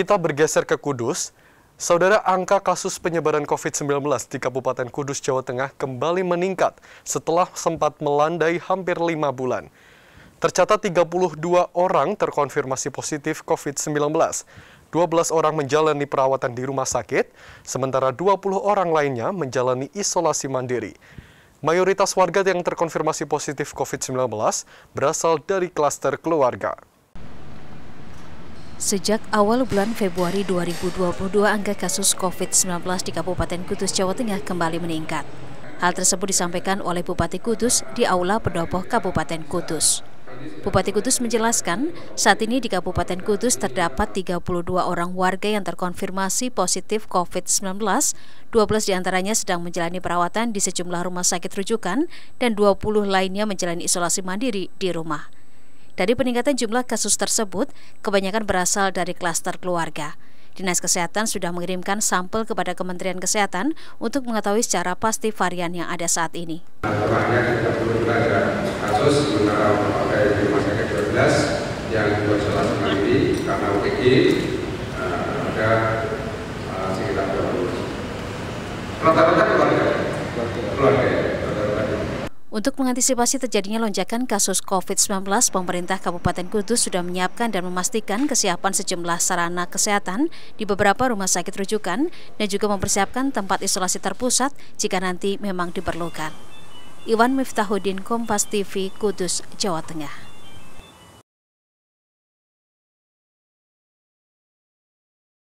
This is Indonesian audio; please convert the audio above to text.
kita bergeser ke Kudus, Saudara, angka kasus penyebaran COVID-19 di Kabupaten Kudus, Jawa Tengah kembali meningkat setelah sempat melandai hampir lima bulan. Tercatat 32 orang terkonfirmasi positif COVID-19. 12 orang menjalani perawatan di rumah sakit, sementara 20 orang lainnya menjalani isolasi mandiri. Mayoritas warga yang terkonfirmasi positif COVID-19 berasal dari klaster keluarga. Sejak awal bulan Februari 2022, angka kasus COVID-19 di Kabupaten Kudus, Jawa Tengah kembali meningkat. Hal tersebut disampaikan oleh Bupati Kudus di Aula Pendopo Kabupaten Kudus. Bupati Kudus menjelaskan, saat ini di Kabupaten Kudus terdapat 32 orang warga yang terkonfirmasi positif COVID-19, 12 diantaranya sedang menjalani perawatan di sejumlah rumah sakit rujukan, dan 20 lainnya menjalani isolasi mandiri di rumah. Dari peningkatan jumlah kasus tersebut, kebanyakan berasal dari klaster keluarga. Dinas Kesehatan sudah mengirimkan sampel kepada Kementerian Kesehatan untuk mengetahui secara pasti varian yang ada saat ini. kita 30 ada kasus, sementara memakai rumah sakit 12 yang bersalah sendiri karena UTG eh, ada eh, sekitar 20. Rata-rata keluarga. Keluarga. Untuk mengantisipasi terjadinya lonjakan kasus COVID-19, pemerintah Kabupaten Kudus sudah menyiapkan dan memastikan kesiapan sejumlah sarana kesehatan di beberapa rumah sakit rujukan dan juga mempersiapkan tempat isolasi terpusat jika nanti memang diperlukan. Iwan Miftahudin Kompas TV Kudus, Jawa Tengah.